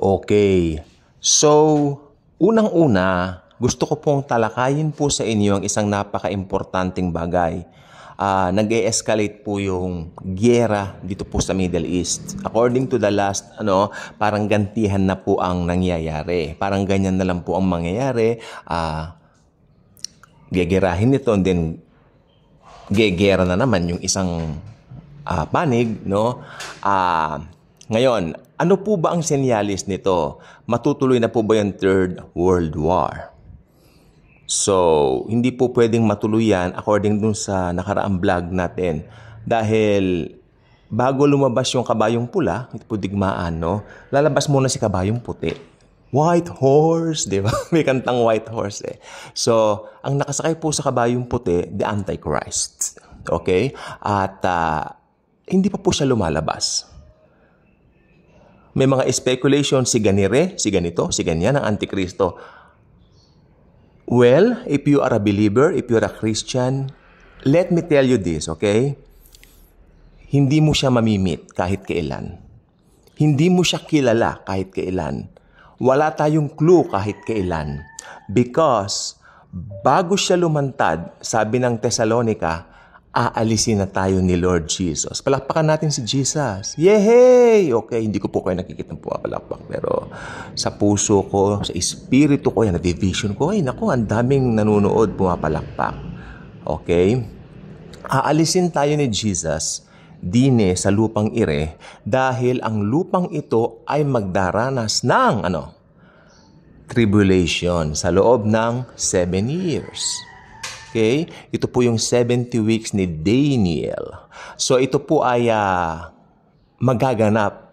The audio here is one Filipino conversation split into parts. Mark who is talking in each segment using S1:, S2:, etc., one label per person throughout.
S1: Okay. So, unang-una, gusto ko pong talakayin po sa inyo ang isang napaka-importanting bagay. Uh, ah, nag-escalate e po yung gyera dito po sa Middle East. According to the last, ano, parang gantihan na po ang nangyayari. Parang ganyan na lang po ang mangyayari. Uh, gegerahin nito and then gegera na naman yung isang uh, panig, no? Uh, ngayon, ano po ba ang senyalis nito? Matutuloy na po ba yung Third World War? So, hindi po pwedeng matuloy yan according dun sa nakaraang vlog natin. Dahil bago lumabas yung kabayong pula, ito po digmaan, no? Lalabas muna si kabayong puti. White horse, di ba? May kantang white horse eh. So, ang nakasakay po sa kabayong puti, the Antichrist. Okay? At uh, hindi pa po siya lumalabas. May mga speculation si ganire, si ganito, si ganyan ang Antikristo. Well, if you are a believer, if you are a Christian, let me tell you this, okay? Hindi mo siya mamimit kahit kailan. Hindi mo siya kilala kahit kailan. Wala tayong clue kahit kailan. Because bago siya lumantad, sabi ng Tesalonica, aalisin na tayo ni Lord Jesus. Palakpakan natin si Jesus. Yehey! Okay, hindi ko po kayo nakikita ng ah, palakpak. Pero sa puso ko, sa espiritu ko, yan, na division ko, ay naku, ang daming nanonood pumapalakpak. Okay? Aalisin tayo ni Jesus dine sa lupang ire dahil ang lupang ito ay magdaranas ng ano? Tribulation sa loob ng seven years. Okay? Ito po yung 70 weeks ni Daniel. So ito po ay uh, magaganap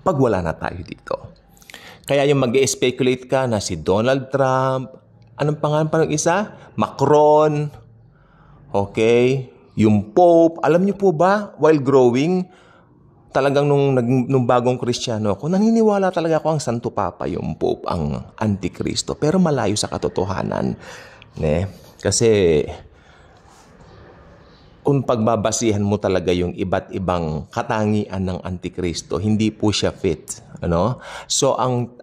S1: pag wala na tayo dito. Kaya yung mag speculate ka na si Donald Trump, anong pangalan pa ng isa? Macron, okay? Yung Pope, alam niyo po ba, while growing, talagang nung, nung bagong kristyano ako, naniniwala talaga ako ang Santo Papa, yung Pope, ang Antikristo. Pero malayo sa katotohanan. Ne? Kasi kung pagbabasihan mo talaga yung iba't ibang katangian ng Antikristo, hindi po siya fit. Ano? So, ang,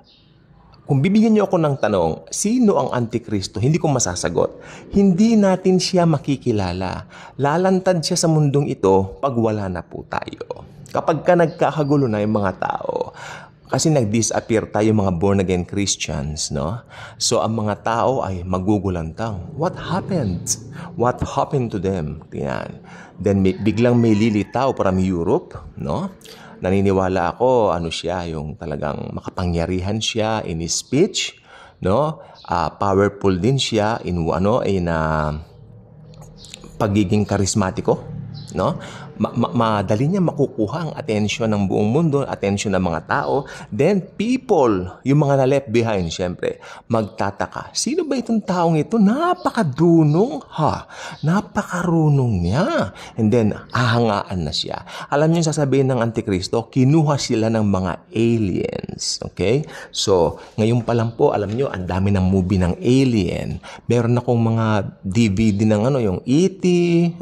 S1: kung bibigyan niyo ako ng tanong, sino ang Antikristo? Hindi ko masasagot. Hindi natin siya makikilala. Lalantad siya sa mundong ito pag wala na po tayo. Kapag ka nagkakagulo na yung mga tao, kasi nag-disappear tayo mga born-again Christians, no? So, ang mga tao ay magugulantang. What happened? What happened to them? Yan. Then, may, biglang may lilitaw from Europe, no? Naniniwala ako, ano siya, yung talagang makapangyarihan siya in his speech, no? Uh, powerful din siya in, ano, in uh, pagiging karismatiko, no? ma- ma- madali niya makukuha ang atensyon ng buong mundo, atensyon ng mga tao. Then people, yung mga na left behind, syempre, magtataka. Sino ba itong taong ito? Napakadunong ha. Napakarunong niya. And then, ahangaan na siya. Alam niyo sasabihin ng Antikristo, kinuha sila ng mga aliens. Okay? So, ngayon pa lang po, alam niyo, ang dami ng movie ng alien. Meron akong mga DVD ng ano, yung E.T.,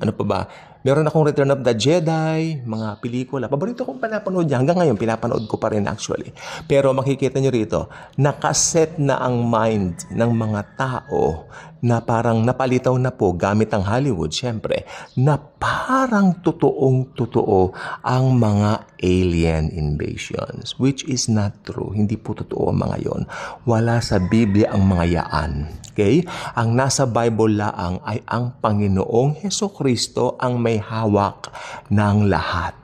S1: ano pa ba, Meron akong Return of the Jedi, mga pelikula. Paborito kong panapanood niya. Hanggang ngayon, pinapanood ko pa rin actually. Pero makikita niyo rito, nakaset na ang mind ng mga tao na parang napalitaw na po gamit ang Hollywood syempre na parang totoong totoo ang mga alien invasions which is not true hindi po totoo ang mga yon wala sa Biblia ang mga yaan okay ang nasa Bible laang ay ang Panginoong Heso Kristo ang may hawak ng lahat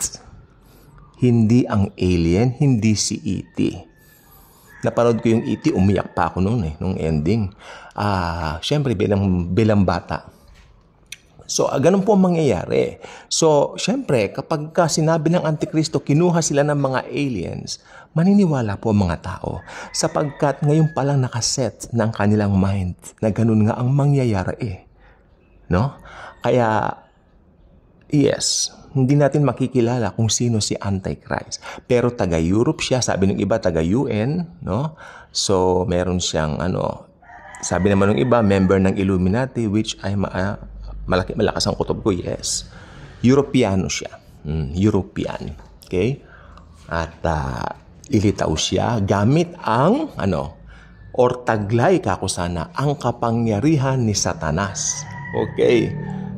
S1: hindi ang alien hindi si E.T Naparod ko yung iti, e umiyak pa ako noon eh, nung ending. Ah, syempre bilang bilang bata. So, ah, ganun po ang mangyayari. So, syempre, kapag ka sinabi ng Antikristo, kinuha sila ng mga aliens, maniniwala po ang mga tao sapagkat ngayon pa lang nakaset ng kanilang mind na ganun nga ang mangyayari eh. No? Kaya, yes, hindi natin makikilala kung sino si Antichrist. Pero taga-Europe siya, sabi ng iba taga-UN, no? So, meron siyang ano, sabi naman ng iba, member ng Illuminati which ay ma- ah, malaki malakas ang kutob ko, yes. Europeano siya. Mm, European. Okay? At uh, ilitaw siya gamit ang ano or taglay kako sana ang kapangyarihan ni Satanas. Okay.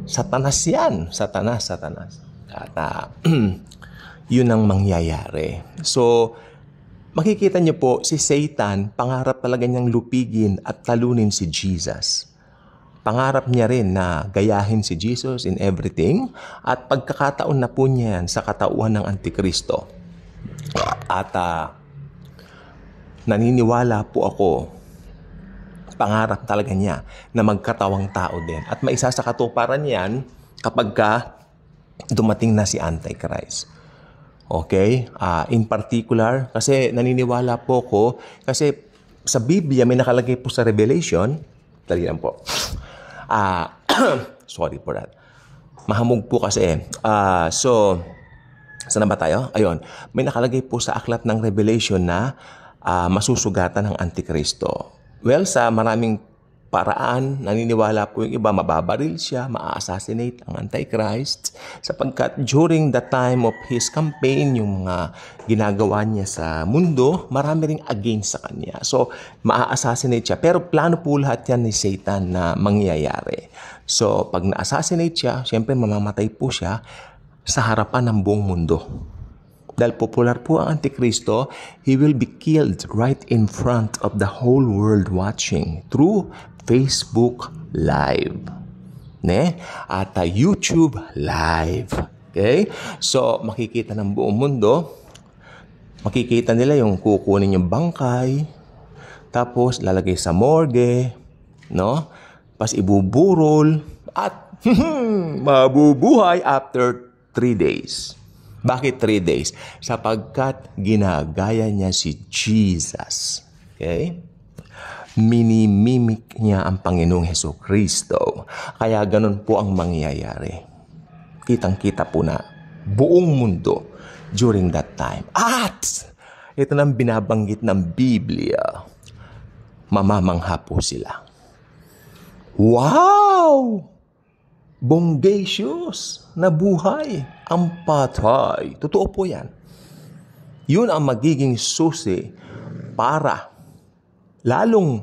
S1: Satanas yan. Satanas, Satanas. At uh, yun ang mangyayari. So, makikita niyo po si Satan, pangarap talaga niyang lupigin at talunin si Jesus. Pangarap niya rin na gayahin si Jesus in everything at pagkakataon na po niya yan sa katauhan ng Antikristo. At uh, naniniwala po ako pangarap talaga niya na magkatawang tao din. At maisa sa katuparan yan kapag ka dumating na si Antichrist. Okay? Uh, in particular, kasi naniniwala po ko, kasi sa Biblia may nakalagay po sa Revelation, dali lang po. Uh, sorry for that. Mahamog po kasi. Uh, so, saan ba tayo? Ayun, may nakalagay po sa aklat ng Revelation na uh, masusugatan ng Antikristo. Well, sa maraming paraan. Naniniwala po yung iba, mababaril siya, ma assassinate ang Antichrist sapagkat during the time of his campaign, yung mga ginagawa niya sa mundo, marami ring against sa kanya. So, ma assassinate siya. Pero plano po lahat yan ni Satan na mangyayari. So, pag na-assassinate siya, siyempre mamamatay po siya sa harapan ng buong mundo. Dahil popular po ang Antikristo, he will be killed right in front of the whole world watching through Facebook Live. Ne? At uh, YouTube Live. Okay? So, makikita ng buong mundo. Makikita nila yung kukunin yung bangkay. Tapos, lalagay sa morgue. No? Pas ibuburol. At mabubuhay after 3 days. Bakit three days? Sapagkat ginagaya niya si Jesus. Okay? Minimimik niya ang Panginoong Heso Kristo. Kaya ganun po ang mangyayari. Kitang-kita po na buong mundo during that time. At ito nang binabanggit ng Biblia. Mamamangha po sila. Wow! Bonggacious na buhay ang patay. Totoo po yan. Yun ang magiging susi para lalong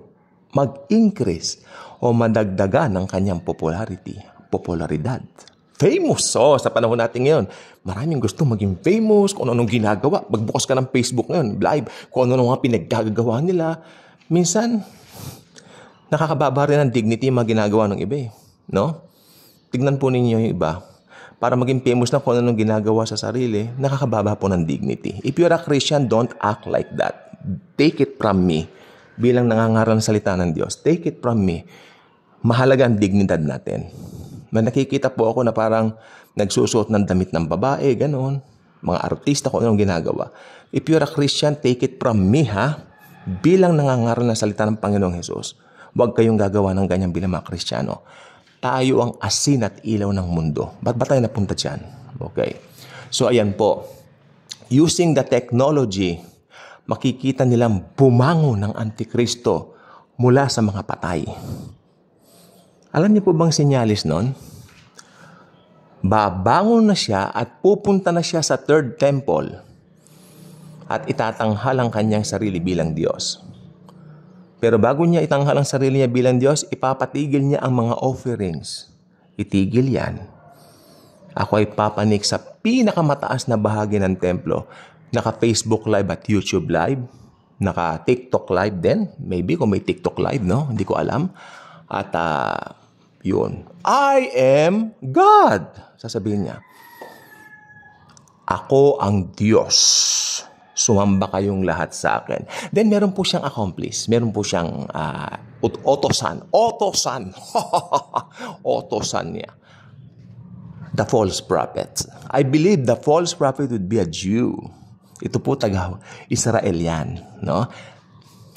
S1: mag-increase o madagdagan ng kanyang popularity, popularidad. Famous, so oh, sa panahon natin ngayon, maraming gusto maging famous, kung anong ginagawa. Magbukas ka ng Facebook ngayon, live, kung ano mga pinaggagawa nila. Minsan, nakakababa rin ang dignity yung mga ginagawa ng iba eh. No? Tignan po ninyo yung iba para maging famous lang kung anong ginagawa sa sarili, nakakababa po ng dignity. If you're a Christian, don't act like that. Take it from me. Bilang nangangaral ng salita ng Diyos, take it from me. Mahalaga ang dignidad natin. May nakikita po ako na parang nagsusuot ng damit ng babae, ganoon. Mga artista ko anong ginagawa. If you're a Christian, take it from me, ha? Bilang nangangaral ng salita ng Panginoong Hesus, huwag kayong gagawa ng ganyan bilang mga Kristiyano. Tayo ang asin at ilaw ng mundo. Ba't ba tayo napunta dyan? Okay. So ayan po. Using the technology, makikita nilang bumango ng Antikristo mula sa mga patay. Alam niyo po bang sinyalis nun? Babangon na siya at pupunta na siya sa third temple at itatanghal ang kanyang sarili bilang Diyos. Pero bago niya itanghal ang sarili niya bilang Diyos, ipapatigil niya ang mga offerings. Itigil yan. Ako ay papanik sa pinakamataas na bahagi ng templo. Naka-Facebook Live at YouTube Live. Naka-TikTok Live din. Maybe kung may TikTok Live, no? Hindi ko alam. At uh, yun. I am God! Sasabihin niya. Ako ang Diyos sumamba kayong lahat sa akin. Then meron po siyang accomplice, meron po siyang ah, uh, otosan, otosan, otosan niya. The false prophet. I believe the false prophet would be a Jew. Ito po taga Israel yan, no?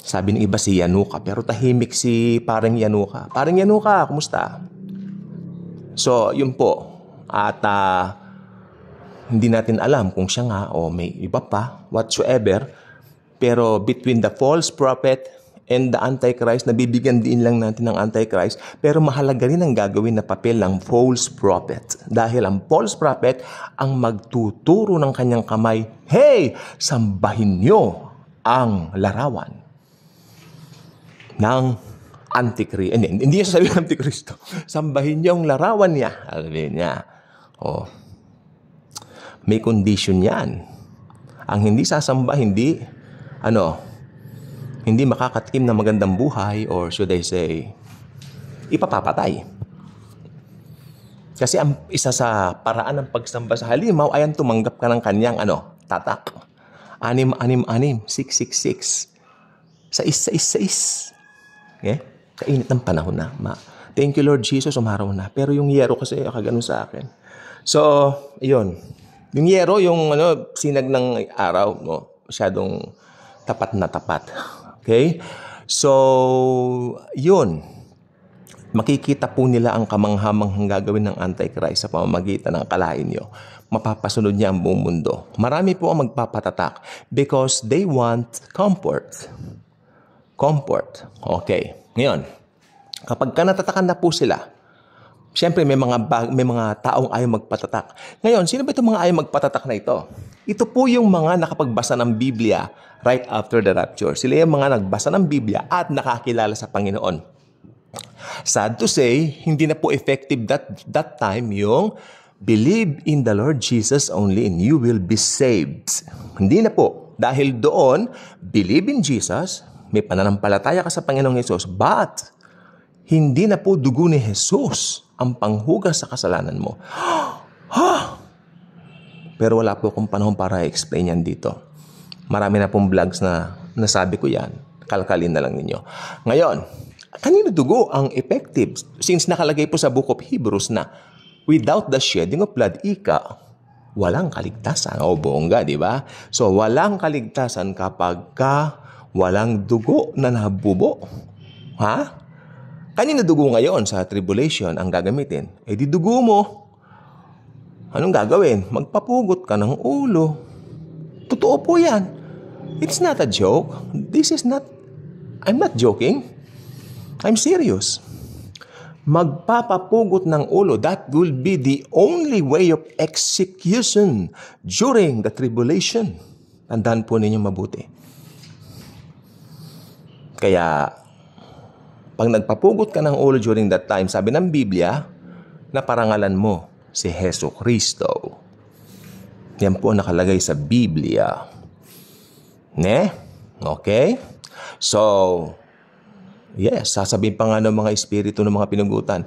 S1: Sabi ng iba si Yanuka, pero tahimik si parang Yanuka. Parang Yanuka, kumusta? So, yun po. At uh, hindi natin alam kung siya nga o may iba pa whatsoever. Pero between the false prophet and the Antichrist, nabibigyan din lang natin ng Antichrist, pero mahalaga rin ang gagawin na papel ng false prophet. Dahil ang false prophet ang magtuturo ng kanyang kamay, Hey! Sambahin nyo ang larawan ng Antikristo. Hindi, hindi siya sabi ng Antikristo. Sambahin niyo ang larawan niya. Sabi niya. Oh, may condition yan. Ang hindi sasamba, hindi, ano, hindi makakatim ng magandang buhay or should I say, ipapapatay. Kasi ang isa sa paraan ng pagsamba sa halimaw ay ang tumanggap ka ng kanyang ano, tatak. Anim, anim, anim. Six, six, six. Sa is, sa is, sa is. Okay? Eh, kainit ng panahon na. Ma, thank you Lord Jesus, umaraw na. Pero yung yero kasi, kaganoon sa akin. So, yun. Yung yero, yung ano, sinag ng araw, no? Masyadong tapat na tapat. Okay? So, yun. Makikita po nila ang kamanghamanghang gagawin ng Antichrist sa pamamagitan ng kalain nyo. Mapapasunod niya ang buong mundo. Marami po ang magpapatatak because they want comfort. Comfort. Okay. Ngayon, kapag ka natatakan na po sila, Siyempre, may mga, bag, may mga taong ayaw magpatatak. Ngayon, sino ba itong mga ayaw magpatatak na ito? Ito po yung mga nakapagbasa ng Biblia right after the rapture. Sila yung mga nagbasa ng Biblia at nakakilala sa Panginoon. Sad to say, hindi na po effective that, that time yung believe in the Lord Jesus only and you will be saved. Hindi na po. Dahil doon, believe in Jesus, may pananampalataya ka sa Panginoong Yesus, but hindi na po dugo ni Jesus ang panghugas sa kasalanan mo. Ha! Pero wala po akong panahon para i-explain yan dito. Marami na pong vlogs na nasabi ko yan. Kalkalin na lang ninyo. Ngayon, kanino dugo ang effective? Since nakalagay po sa Book of Hebrews na without the shedding of blood, ika, walang kaligtasan. O bongga, di ba? So, walang kaligtasan kapag ka walang dugo na nabubo. Ha? Kanino dugo ngayon sa tribulation ang gagamitin? Eh di dugo mo. Anong gagawin? Magpapugot ka ng ulo. Totoo po yan. It's not a joke. This is not... I'm not joking. I'm serious. Magpapapugot ng ulo. That will be the only way of execution during the tribulation. Tandaan po ninyo mabuti. Kaya pag nagpapugot ka ng ulo during that time, sabi ng Biblia, na parangalan mo si Heso Kristo. Yan po nakalagay sa Biblia. Ne? Okay? So, yes, sasabihin pa nga ng mga espiritu ng mga pinugutan,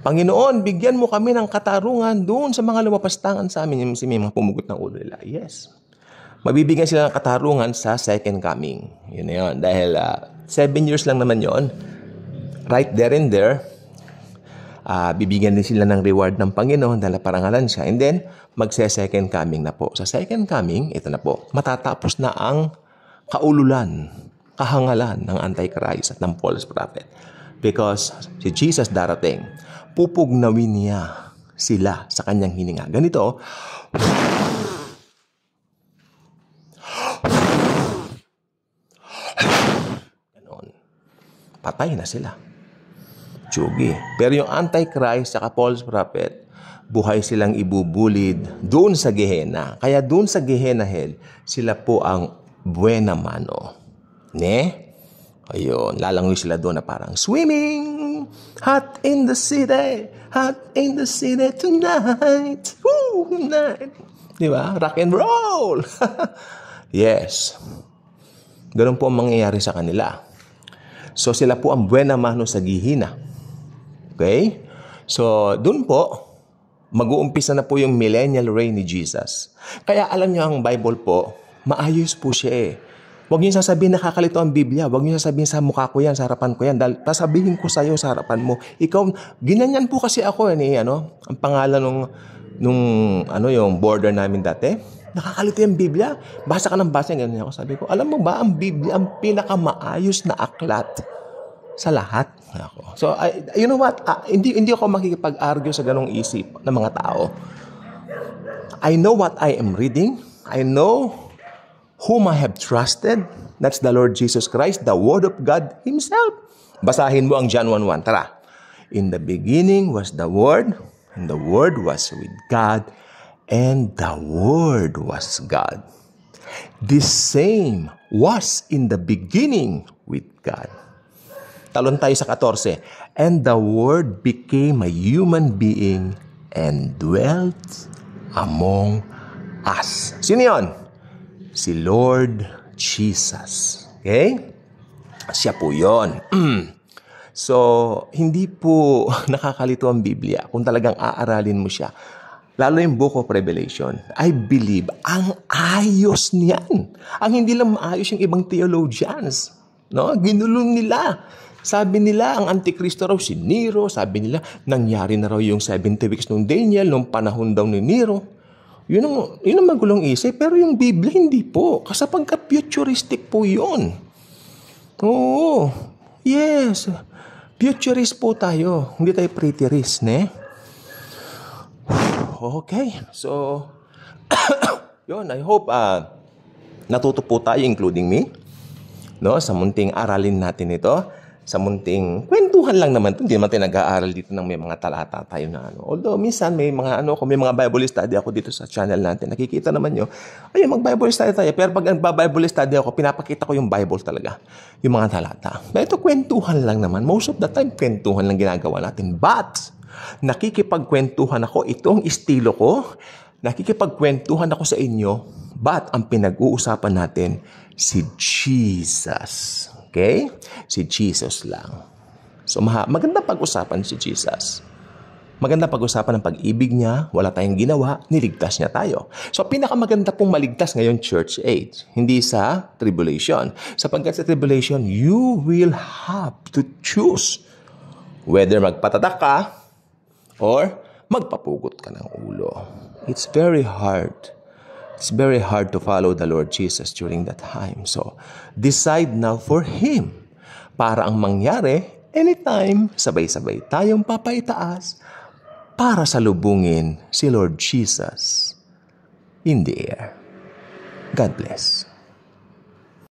S1: Panginoon, bigyan mo kami ng katarungan doon sa mga lumapastangan sa amin, yung mga pumugot ng ulo nila. Yes. Mabibigyan sila ng katarungan sa second coming. Yun na yun. Dahil uh, seven years lang naman yon right there and there, uh, bibigyan din sila ng reward ng Panginoon dahil parangalan siya. And then, magse-second coming na po. Sa second coming, ito na po, matatapos na ang kaululan, kahangalan ng Antichrist at ng false prophet. Because si Jesus darating, pupugnawin niya sila sa kanyang hininga. Ganito, Ganon. Patay na sila. Chugi. Pero yung Antichrist at false prophet, buhay silang ibubulid doon sa Gehenna. Kaya doon sa Gehenna Hell, sila po ang buena mano. Ne? Ayun, lalangoy sila doon na parang swimming! Hot in the city! Hot in the city tonight! Woo! Tonight! Di ba? Rock and roll! yes. Ganun po ang mangyayari sa kanila. So sila po ang buena mano sa Gehenna. Okay? So, dun po, mag-uumpisa na po yung millennial reign ni Jesus. Kaya alam niyo ang Bible po, maayos po siya eh. Huwag niyo sasabihin nakakalito ang Biblia. Huwag niyo sasabihin sa mukha ko yan, sa harapan ko yan. Dahil sasabihin ko sa iyo sa harapan mo. Ikaw, ginanyan po kasi ako yan eh, ano? Ang pangalan nung, nung ano yung border namin dati. Nakakalito yung Biblia. Basa ka ng basa, ganyan ako. Sabi ko, alam mo ba, ang Biblia, ang pinakamaayos na aklat sa lahat. Ako. So, I, you know what? Uh, hindi, hindi ako makikipag-argue sa ganong isip ng mga tao. I know what I am reading. I know whom I have trusted. That's the Lord Jesus Christ, the Word of God Himself. Basahin mo ang John 1.1. Tara. In the beginning was the Word, and the Word was with God, and the Word was God. This same was in the beginning with God. Talon tayo sa 14. And the Word became a human being and dwelt among us. Sino yun? Si Lord Jesus. Okay? Siya po yun. so, hindi po nakakalito ang Biblia kung talagang aaralin mo siya. Lalo yung Book of Revelation. I believe, ang ayos niyan. Ang hindi lang maayos yung ibang theologians. No? Ginulong nila sabi nila, ang Antikristo raw si Nero. Sabi nila, nangyari na raw yung 70 weeks nung Daniel, nung panahon daw ni Nero. Yun ang, yun ang magulong isip. Pero yung Biblia, hindi po. Kasi pagka futuristic po yun. Oo. Yes. Futurist po tayo. Hindi tayo preterist, ne? Okay. So, yun, I hope uh, natuto po tayo, including me, no, sa munting aralin natin ito sa munting kwentuhan lang naman. Hindi naman tayo nag-aaral dito ng may mga talata tayo na ano. Although minsan may mga ano, kung may mga Bible study ako dito sa channel natin, nakikita naman nyo, ayun, mag-Bible study tayo. Pero pag nag-Bible study ako, pinapakita ko yung Bible talaga, yung mga talata. Pero ito, kwentuhan lang naman. Most of the time, kwentuhan lang ginagawa natin. But, nakikipagkwentuhan ako, itong estilo ko, nakikipagkwentuhan ako sa inyo, but ang pinag-uusapan natin, si Jesus. Okay? Si Jesus lang. So maganda pag-usapan si Jesus. Maganda pag-usapan ng pag-ibig niya, wala tayong ginawa, niligtas niya tayo. So pinakamaganda pong maligtas ngayon church age, hindi sa tribulation. Sapagkat sa tribulation, you will have to choose whether magpatatak ka or magpapugot ka ng ulo. It's very hard It's very hard to follow the Lord Jesus during that time. So, decide now for Him para ang mangyari, anytime, sabay-sabay tayong papaitaas para salubungin si Lord Jesus in the air. God bless.